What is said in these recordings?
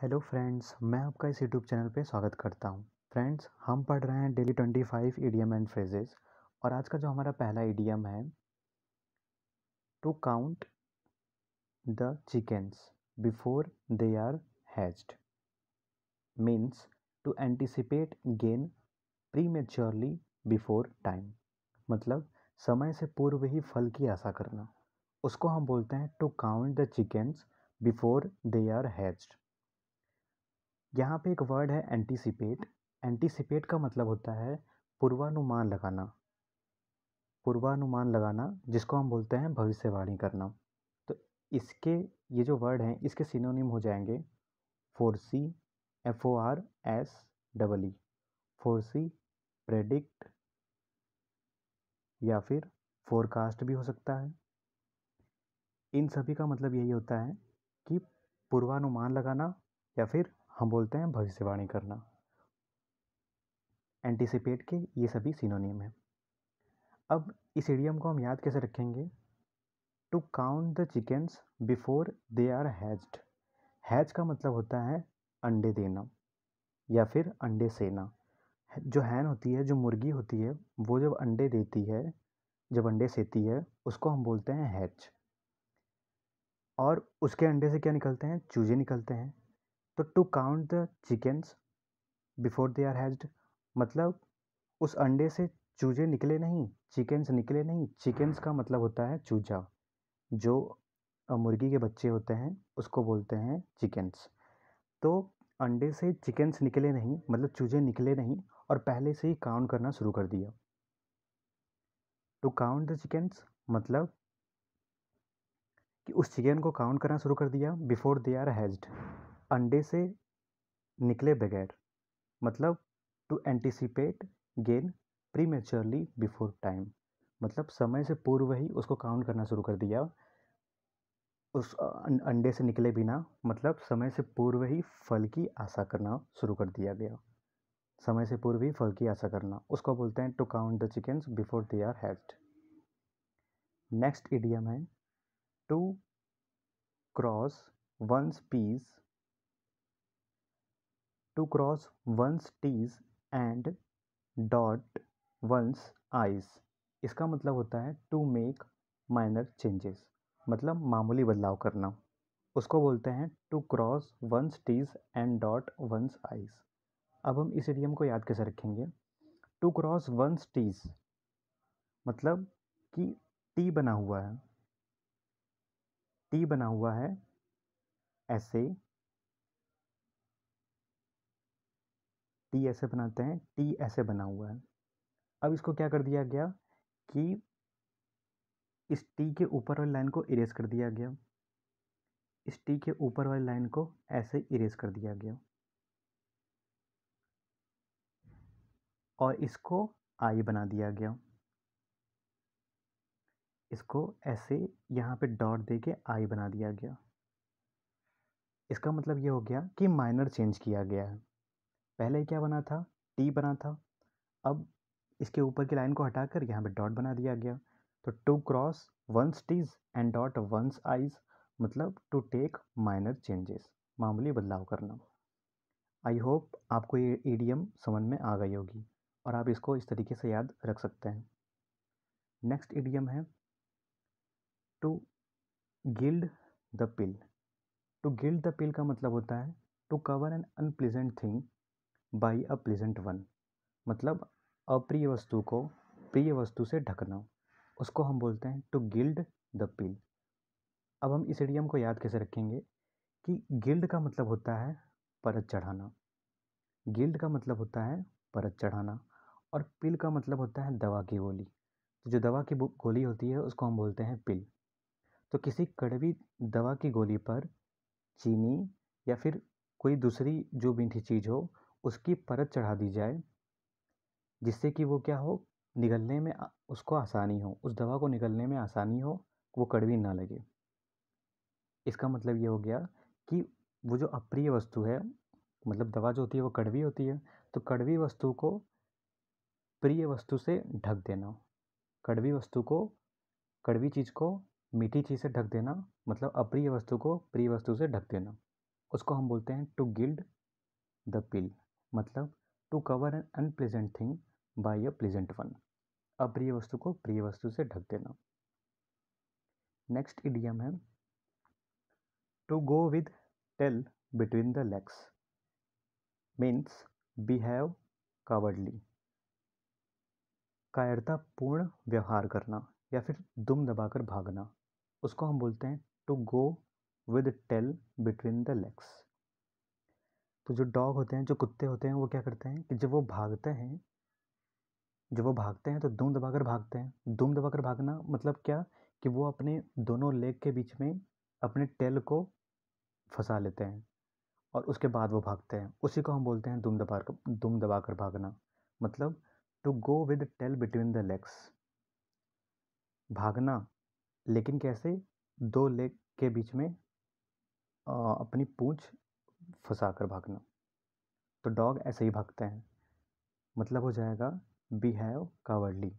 hello friends मैं आपका इस यूट्यूब चैनल पे स्वागत करता हूँ फ्रेंड्स हम पढ़ रहे हैं daily twenty five M and phrases और आज का जो हमारा पहला एम है to count the chickens before they are hatched means to anticipate gain prematurely before time मतलब समय से पूर्व ही फल की आशा करना उसको हम बोलते हैं to count the chickens before they are hatched यहाँ पे एक वर्ड है एंटीसिपेट एंटीसिपेट का मतलब होता है पूर्वानुमान लगाना पूर्वानुमान लगाना जिसको हम बोलते हैं भविष्यवाणी करना तो इसके ये जो वर्ड हैं इसके सिनोनिम हो जाएंगे foresee F O R S double E foresee predict या फिर फोरकास्ट भी हो सकता है इन सभी का मतलब यही होता है कि पूर्वानुमान लगाना या फिर हम बोलते हैं भविष्यवाणी करना एंटिसिपेट के ये सभी सिनोनिम हैं अब इस एडियम को हम याद कैसे रखेंगे to count the chickens before they are hatched hatch का मतलब होता है अंडे देना या फिर अंडे सेना जो हैन होती है जो मुर्गी होती है वो जब अंडे देती है जब अंडे सेती है उसको हम बोलते हैं हैच और उसके अंडे से क्या निकलते हैं चूजे निकलते हैं तो to count the chickens before they are hatched मतलब उस अंडे से चूजे निकले नहीं चिकन्स निकले नहीं चिकन्स का मतलब होता है चूजा जो मुर्गी के बच्चे होते हैं उसको बोलते हैं चिकन्स तो अंडे से चिकन्स निकले नहीं मतलब चूजे निकले नहीं और पहले से ही काउंट करना शुरू कर दिया टू काउंट द चिकन्स मतलब कि उस चिकन को काउंट करना शुरू कर दिया बिफोर दे आर हैज्ड अंडे से निकले बगैर मतलब to anticipate gain pre before time मतलब समय से पूर्व ही उसको काउंट करना शुरू कर दिया उस अं, अंडे से निकले बिना मतलब समय से पूर्व ही फल की आशा करना शुरू कर दिया गया समय से पूर्व ही फल की आशा करना उसको बोलते हैं to count the chickens before they are hatched next idiom है to cross one's peace to cross one's t's and dot one's i's इसका मतलब होता है टू मेक माइनर चेंजेस मतलब मामूली बदलाव करना उसको बोलते हैं to cross one's t's and dot one's i's अब हम इस एडियम को याद कैसे रखेंगे टू क्रॉस वंस टीज मतलब कि टी बना हुआ है टी बना हुआ है ऐसे टी ऐसे बनाते हैं टी ऐसे बना हुआ है अब इसको क्या कर दिया गया कि इस टी के ऊपर वाली लाइन को इरेज कर दिया गया इस टी के ऊपर वाली लाइन को ऐसे इरेज कर दिया गया और इसको आई बना दिया गया इसको ऐसे यहाँ पे डॉट दे के आई बना दिया गया इसका मतलब ये हो गया कि माइनर चेंज किया गया है पहले क्या बना था टी बना था अब इसके ऊपर की लाइन को हटाकर यहाँ पे डॉट बना दिया गया तो to cross one's t's and dot one's i's मतलब टू टेक माइनर चेंजेस मामूली बदलाव करना आई होप आपको ये ईडीएम समझ में आ गई होगी और आप इसको इस तरीके से याद रख सकते हैं नेक्स्ट ईडीएम है to gild the pill to gild the pill का मतलब होता है to cover an unpleasant thing by a pleasant one मतलब अप्रिय वस्तु को प्रिय वस्तु से ढकना उसको हम बोलते हैं टू गिल्ड द पिल अब हम इस एडियम को याद कैसे रखेंगे कि गिल्ड का मतलब होता है परत चढ़ाना गिल्ड का मतलब होता है परत चढ़ाना और पिल का मतलब होता है दवा की गोली तो जो दवा की गोली होती है उसको हम बोलते हैं पिल तो किसी कड़वी दवा की गोली पर चीनी या फिर कोई दूसरी जो मीठी चीज़ हो उसकी परत चढ़ा दी जाए जिससे कि वो क्या हो निगलने में उसको आसानी हो उस दवा को निगलने में आसानी हो वो कड़वी ना लगे इसका मतलब ये हो गया कि वो जो अप्रिय वस्तु है मतलब दवा जो होती है वो कड़वी होती है तो कड़वी वस्तु को प्रिय वस्तु से ढक देना कड़वी वस्तु को कड़वी चीज़ को मीठी चीज़ से ढक देना मतलब अप्रिय वस्तु को प्रिय वस्तु से ढक देना उसको हम बोलते हैं टू गिल्ड द पिल मतलब to cover an unpleasant thing by a pleasant one अप्रिय वस्तु को प्रिय वस्तु से ढक देना नेक्स्ट इडियम है to go with tail between the legs means behave cowardly कायरतापूर्ण व्यवहार करना या फिर दुम दबाकर भागना उसको हम बोलते हैं to go with tail between the legs तो जो डॉग होते हैं जो कुत्ते होते हैं वो क्या करते हैं कि जब वो भागते हैं जब वो भागते हैं तो दुम दबाकर भागते हैं दुम दबाकर भागना मतलब क्या कि वो अपने दोनों लेग के बीच में अपने टेल को फंसा लेते हैं और उसके बाद वो भागते हैं उसी को हम बोलते हैं दुम दबा कर दुम दबा कर भागना मतलब to go with tail between the legs भागना लेकिन कैसे दो लेग के बीच में आ, अपनी पूंछ फंसा कर भागना तो डॉग ऐसे ही भागते हैं मतलब हो जाएगा बिहेव कावर्डली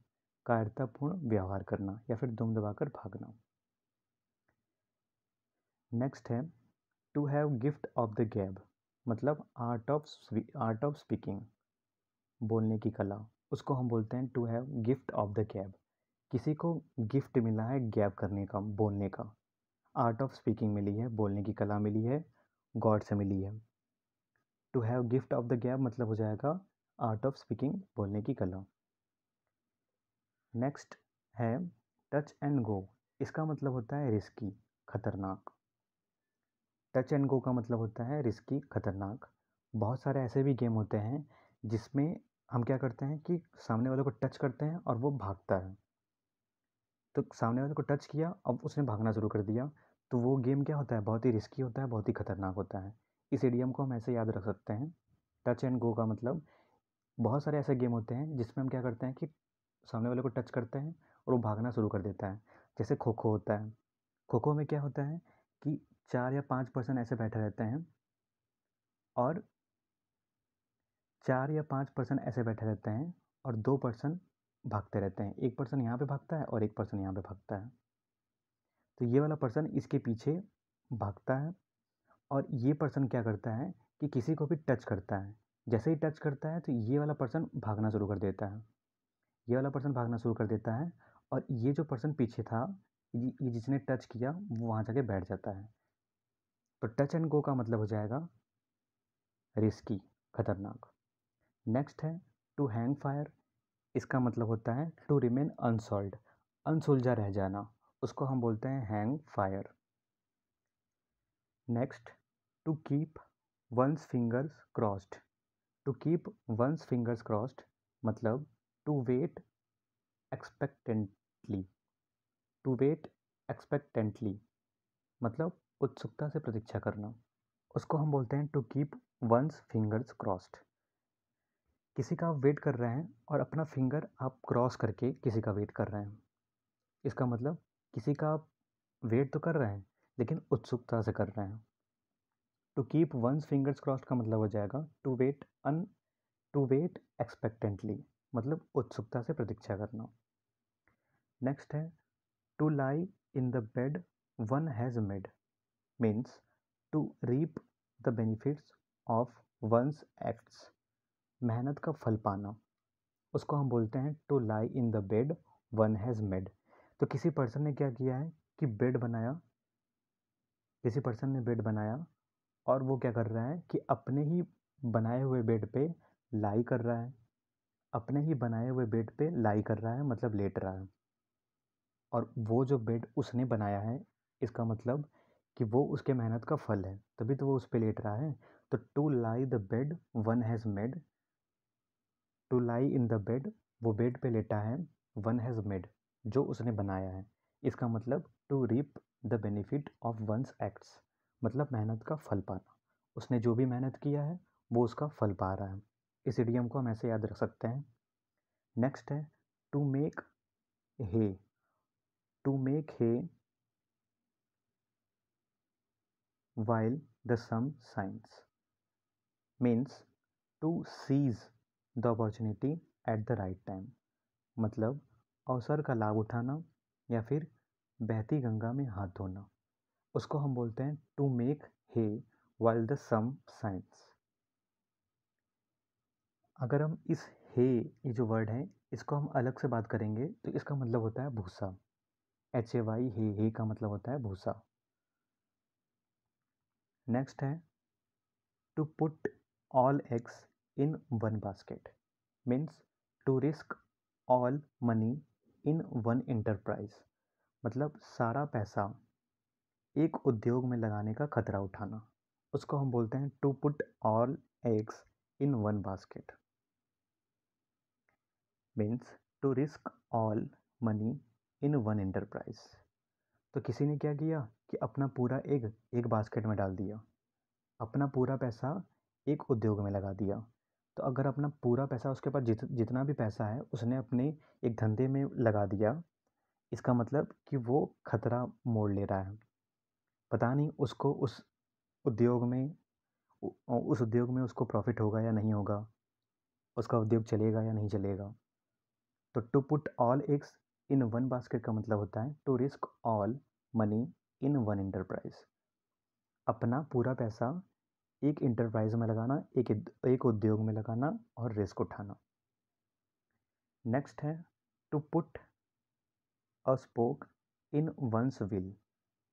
कायरतापूर्ण व्यवहार करना या फिर दुम दबाकर भागना नेक्स्ट है to have gift of the gab मतलब art of art of speaking बोलने की कला उसको हम बोलते हैं to have gift of the gab किसी को गिफ्ट मिला है गैप करने का बोलने का आर्ट ऑफ स्पीकिंग मिली है बोलने की कला मिली है गॉड से मिली है to have gift of the gab मतलब हो जाएगा आर्ट ऑफ स्पीकिंग बोलने की कला नेक्स्ट है टच एंड गो इसका मतलब होता है रिस्की खतरनाक टच एंड गो का मतलब होता है रिस्की खतरनाक बहुत सारे ऐसे भी गेम होते हैं जिसमें हम क्या करते हैं कि सामने वाले को टच करते हैं और वो भागता है तो सामने वाले को टच किया अब उसने भागना शुरू कर दिया तो वो गेम क्या होता है बहुत ही रिस्की होता है बहुत ही ख़तरनाक होता है इस एडियम को हम ऐसे याद रख सकते हैं टच एंड गो का मतलब बहुत सारे ऐसे गेम होते हैं जिसमें हम क्या करते हैं कि सामने वाले को टच करते हैं और वो भागना शुरू कर देता है जैसे खो खो होता है खो खो में क्या होता है कि चार या पाँच पर्सन ऐसे बैठे रहते हैं और चार या पाँच पर्सन ऐसे बैठे रहते हैं और दो पर्सन भागते रहते हैं एक पर्सन यहाँ पे भागता है और एक पर्सन यहाँ पे भागता है तो ये वाला पर्सन इसके पीछे भागता है और ये पर्सन क्या करता है कि किसी को भी टच करता है जैसे ही टच करता है तो ये वाला पर्सन भागना शुरू कर देता है ये वाला पर्सन भागना शुरू कर देता है और ये जो पर्सन पीछे था ये जिसने टच किया वो वहाँ जाके बैठ जाता है तो टच एंड गो का मतलब हो जाएगा रिस्की खतरनाक नेक्स्ट है टू हैंग फायर इसका मतलब होता है टू रिमेन अनसोल्ड अनसुलझा रह जाना उसको हम बोलते हैं hang fire next to keep one's fingers crossed to keep one's fingers crossed मतलब to wait expectantly to wait expectantly मतलब उत्सुकता से प्रतीक्षा करना उसको हम बोलते हैं to keep one's fingers crossed किसी का आप वेट कर रहे हैं और अपना फिंगर आप क्रॉस करके किसी का वेट कर रहे हैं इसका मतलब किसी का आप वेट तो कर रहे हैं लेकिन उत्सुकता से कर रहे हैं to keep one's fingers crossed का मतलब हो जाएगा to wait an to wait expectantly मतलब उत्सुकता से प्रतीक्षा करना नेक्स्ट है to lie in the bed one has made means to reap the benefits of one's acts मेहनत का फल पाना उसको हम बोलते हैं to lie in the bed one has made तो किसी पर्सन ने क्या किया है कि बेड बनाया किसी पर्सन ने बेड बनाया और वो क्या कर रहा है कि अपने ही बनाए हुए बेड पे लाई कर रहा है अपने ही बनाए हुए बेड पे लाई कर रहा है मतलब लेट रहा है और वो जो बेड उसने बनाया है इसका मतलब कि वो उसके मेहनत का फल है तभी तो वो उस पर लेट रहा है तो to lie the bed one has made to lie in the bed वो बेड पे लेटा है वन हैज़ मेड जो उसने बनाया है इसका मतलब to reap the benefit of one's acts मतलब मेहनत का फल पाना उसने जो भी मेहनत किया है वो उसका फल पा रहा है इस इडियम को हम ऐसे याद रख सकते हैं नेक्स्ट है to make hay to make hay while the sun shines means to seize the opportunity at the right time मतलब अवसर का लाभ उठाना या फिर बहती गंगा में हाथ धोना उसको हम बोलते हैं to make hay while the sun shines अगर हम इस हे ये जो वर्ड है इसको हम अलग से बात करेंगे तो इसका मतलब होता है भूसा एच ए वाई हे हे का मतलब होता है भूसा नेक्स्ट है to put all eggs in one basket means to risk all money in one enterprise मतलब सारा पैसा एक उद्योग में लगाने का खतरा उठाना उसको हम बोलते हैं to put all eggs in one basket means to risk all money in one enterprise तो किसी ने क्या किया कि अपना पूरा एग एक बास्केट में डाल दिया अपना पूरा पैसा एक उद्योग में लगा दिया तो अगर अपना पूरा पैसा उसके पास जित जितना भी पैसा है उसने अपने एक धंधे में लगा दिया इसका मतलब कि वो खतरा मोड़ ले रहा है पता नहीं उसको उस उद्योग में उस उद्योग में उसको प्रॉफिट होगा या नहीं होगा उसका उद्योग चलेगा या नहीं चलेगा तो to put all eggs in one basket का मतलब होता है to risk all money in one enterprise अपना पूरा पैसा एक इंटरप्राइज में लगाना एक एक उद्योग में लगाना और रिस्क उठाना नेक्स्ट है to put a spoke in one's wheel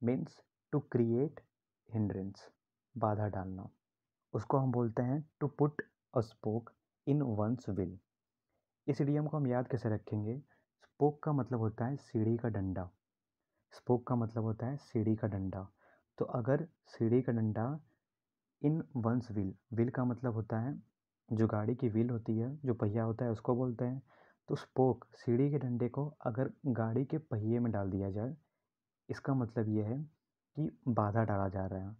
means to create hindrance बाधा डालना उसको हम बोलते हैं to put a spoke in one's wheel इस इडियम को हम याद कैसे रखेंगे स्पोक का मतलब होता है सीढ़ी का डंडा स्पोक का मतलब होता है सीढ़ी का डंडा तो अगर सीढ़ी का डंडा इन वंस व्हील व्हील का मतलब होता है जो गाड़ी की व्हील होती है जो पहिया होता है उसको बोलते हैं तो स्पोक सीढ़ी के डंडे को अगर गाड़ी के पहिए में डाल दिया जाए इसका मतलब यह है कि बाधा डाला जा रहा है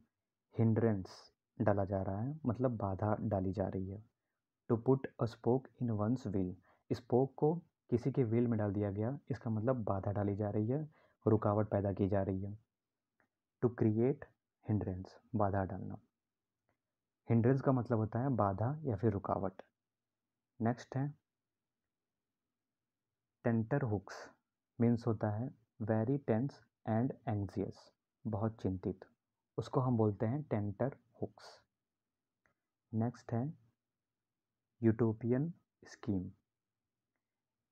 हिंड्रेंस डाला जा रहा है मतलब बाधा डाली जा रही है to put a spoke in one's wheel spoke को किसी के व्हील में डाल दिया गया इसका मतलब बाधा डाली जा रही है रुकावट पैदा की जा रही है टू क्रिएट हिंड्रेंस बाधा डालना हिंड्रेंस का मतलब होता है बाधा या फिर रुकावट नेक्स्ट है टेंटर हुक्स मीन्स होता है वेरी टेंस एंड एंगजियस बहुत चिंतित उसको हम बोलते हैं टेंटर हुक्स नेक्स्ट है यूटोपियन स्कीम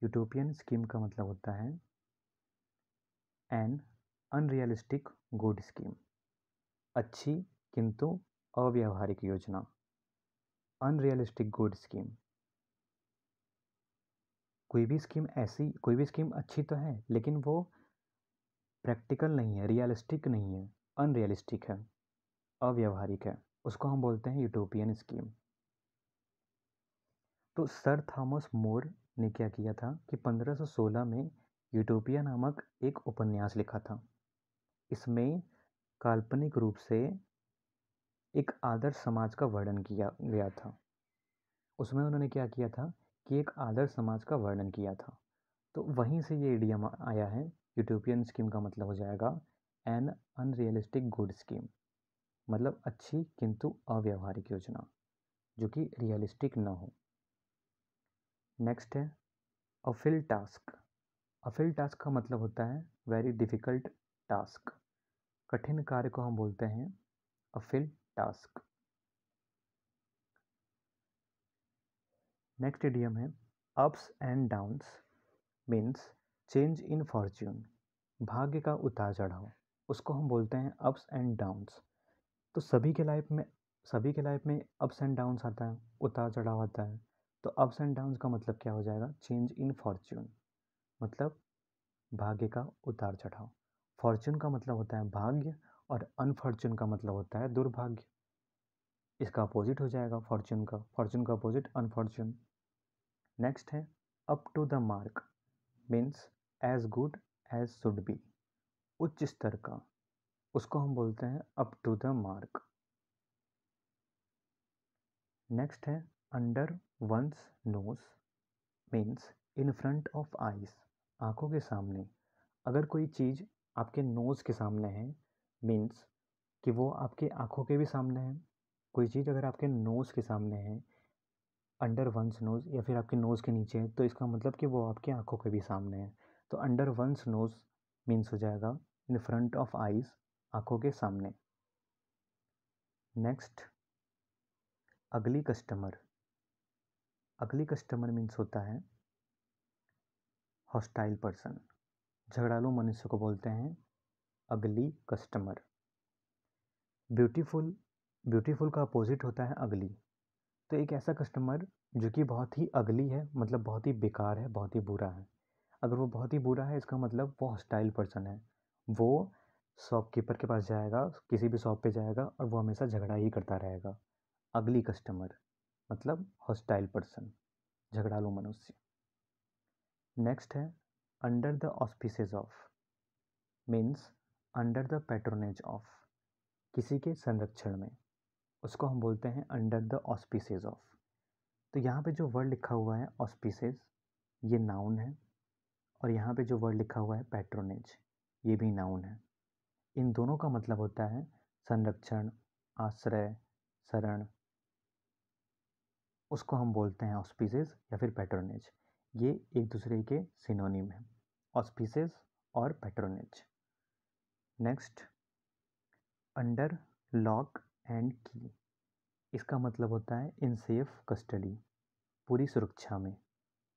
यूटोपियन स्कीम का मतलब होता है एन अनरियलिस्टिक गुड स्कीम अच्छी किंतु अव्यावहारिक योजना अनरियलिस्टिक गुड स्कीम कोई भी स्कीम ऐसी कोई भी स्कीम अच्छी तो है लेकिन वो प्रैक्टिकल नहीं है रियलिस्टिक नहीं है अनरियलिस्टिक है अव्यवहारिक है उसको हम बोलते हैं यूटोपियन स्कीम तो सर थॉमस मोर ने क्या किया था कि 1516 में यूटोपिया नामक एक उपन्यास लिखा था इसमें काल्पनिक रूप से एक आदर्श समाज का वर्णन किया गया था उसमें उन्होंने क्या किया था कि एक आदर्श समाज का वर्णन किया था तो वहीं से ये इडियम आया है यूटोपियन स्कीम का मतलब हो जाएगा एन अनरियलिस्टिक गुड स्कीम मतलब अच्छी किंतु अव्यवहारिक योजना जो कि रियलिस्टिक ना हो नेक्स्ट है अफिल टास्क अफिल टास्क का मतलब होता है वेरी डिफ़िकल्ट टास्क कठिन कार्य को हम बोलते हैं अफिल टास्क नेक्स्ट एडियम है ups and downs means change in fortune भाग्य का उतार चढ़ाव उसको हम बोलते हैं अप्स एंड डाउन्स तो सभी के लाइफ में सभी के लाइफ में अप्स एंड डाउन्स आता है उतार चढ़ाव आता है तो अप्स एंड डाउन्स का मतलब क्या हो जाएगा चेंज इन फॉर्च्यून मतलब भाग्य का उतार चढ़ाव फॉर्च्यून का मतलब होता है भाग्य और अनफॉर्चून का मतलब होता है दुर्भाग्य इसका अपोजिट हो जाएगा फॉर्चून का फॉर्चून का अपोजिट अनफॉर्चून नेक्स्ट है up to the mark means as good as should be उच्च स्तर का उसको हम बोलते हैं up to the mark next है under one's nose means in front of eyes आँखों के सामने अगर कोई चीज़ आपके नोज़ के सामने है मीन्स कि वो आपकी आँखों के भी सामने है कोई चीज़ अगर आपके नोज़ के सामने है अंडर वंस नोज़ या फिर आपके नोज़ के नीचे है तो इसका मतलब कि वो आपकी आँखों के भी सामने है तो अंडर वंस नोज़ मीन्स हो जाएगा इन फ्रंट ऑफ आइज़ आँखों के सामने नेक्स्ट अगली कस्टमर अगली कस्टमर मीन्स होता है हॉस्टाइल पर्सन झगड़ालू मनुष्य को बोलते हैं अगली कस्टमर ब्यूटीफुल ब्यूटीफुल का अपोजिट होता है अगली तो एक ऐसा कस्टमर जो कि बहुत ही अगली है मतलब बहुत ही बेकार है बहुत ही बुरा है अगर वो बहुत ही बुरा है इसका मतलब वो हॉस्टाइल पर्सन है वो शॉपकीपर के पास जाएगा किसी भी शॉप पे जाएगा और वो हमेशा झगड़ा ही करता रहेगा अगली कस्टमर मतलब हॉस्टाइल पर्सन झगड़ा लो मनुष्य नेक्स्ट है under the auspices of means under the patronage of किसी के संरक्षण में उसको हम बोलते हैं अंडर द ऑस्पिसेज ऑफ तो यहाँ पे जो वर्ड लिखा हुआ है ऑस्पिसेज ये नाउन है और यहाँ पे जो वर्ड लिखा हुआ है पैट्रोनेज ये भी नाउन है इन दोनों का मतलब होता है संरक्षण आश्रय शरण उसको हम बोलते हैं ऑस्पिसेज या फिर पेट्रोनेज ये एक दूसरे के सिनोनिम हैं ऑस्पिसज और patronage next under lock and key इसका मतलब होता है इन सेफ कस्टडी पूरी सुरक्षा में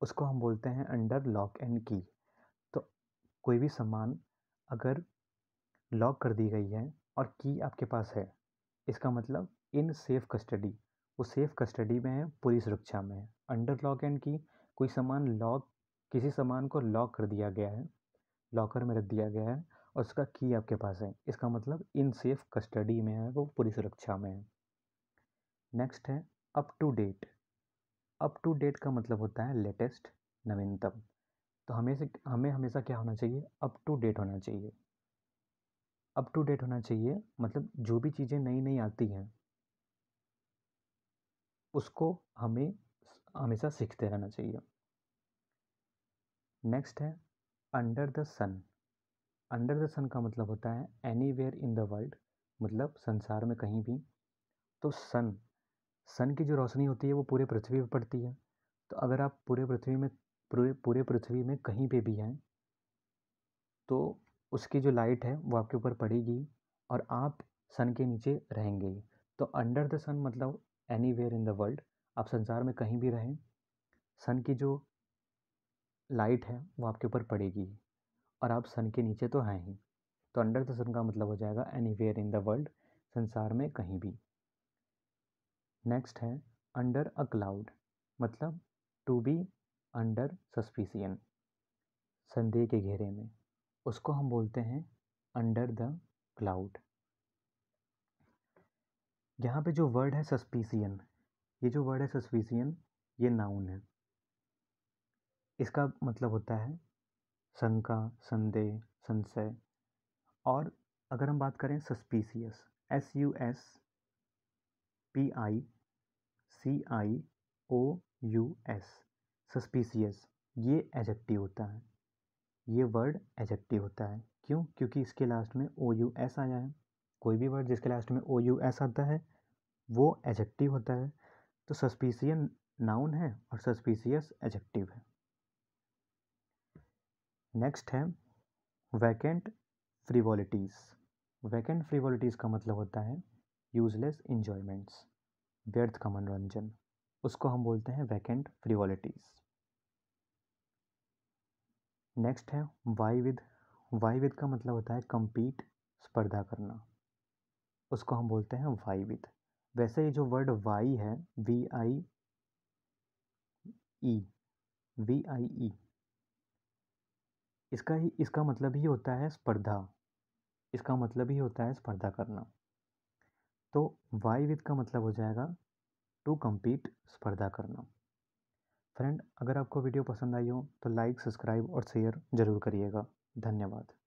उसको हम बोलते हैं अंडर लॉक एंड की तो कोई भी सामान अगर लॉक कर दी गई है और की आपके पास है इसका मतलब इन सेफ कस्टडी वो सेफ कस्टडी में है पूरी सुरक्षा में है अंडर लॉक एंड की कोई सामान लॉक किसी सामान को लॉक कर दिया गया है लॉकर में रख दिया गया है और उसका की आपके पास है इसका मतलब इन सेफ कस्टडी में है वो पूरी सुरक्षा में है नेक्स्ट है up to date up to date का मतलब होता है लेटेस्ट नवीनतम तो हमें से हमें हमेशा क्या होना चाहिए अप टू डेट होना चाहिए अप टू डेट होना चाहिए मतलब जो भी चीज़ें नई नई आती हैं उसको हमें हमेशा सीखते रहना चाहिए नेक्स्ट है under the sun under the sun का मतलब होता है anywhere in the world मतलब संसार में कहीं भी तो सन सन की जो रोशनी होती है वो पूरे पृथ्वी पर पड़ती है तो अगर आप पूरे पृथ्वी में पूरे पूरे पृथ्वी में कहीं पे भी हैं तो उसकी जो लाइट है वो आपके ऊपर पड़ेगी और आप सन के नीचे रहेंगे तो अंडर द सन मतलब anywhere in the world आप संसार में कहीं भी रहें सन की जो लाइट है वो आपके ऊपर पड़ेगी और आप सन के नीचे तो हैं ही तो अंडर द सन का मतलब हो जाएगा anywhere in the world संसार में कहीं भी नेक्स्ट है अंडर अ क्लाउड मतलब टू बी अंडर सस्पिसियन संदेह के घेरे में उसको हम बोलते हैं अंडर द क्लाउड यहाँ पे जो वर्ड है सस्पिसियन ये जो वर्ड है सस्पिसियन ये नाउन है इसका मतलब होता है शंका संदेह संशय और अगर हम बात करें suspicious S U S P I C I O U S suspicious ये एजेक्टिव होता है ये वर्ड एजेक्टिव होता है क्यों क्योंकि इसके लास्ट में ओ यू एस आया है कोई भी वर्ड जिसके लास्ट में ओ यू एस आता है वो एजेक्टिव होता है तो सस्पीसियन नाउन है और सस्पीसियस एजेक्टिव है नेक्स्ट है वैकेंट फ्रीवॉलिटीज़ वैकेंट फ्रीवॉलिटीज़ का मतलब होता है यूजलेस इंजॉयमेंट्स व्यर्थ का मनोरंजन उसको हम बोलते हैं वैकेंट फ्रीवॉलिटीज़ नेक्स्ट है वाई विद वाई विद का मतलब होता है कम्पीट स्पर्धा करना उसको हम बोलते हैं वाई विद वैसे ये जो वर्ड वाई है V I E V I E इसका ही इसका मतलब ही होता है स्पर्धा इसका मतलब ही होता है स्पर्धा करना तो वाई विद का मतलब हो जाएगा टू कम्पीट स्पर्धा करना फ्रेंड अगर आपको वीडियो पसंद आई हो तो लाइक सब्सक्राइब और शेयर ज़रूर करिएगा धन्यवाद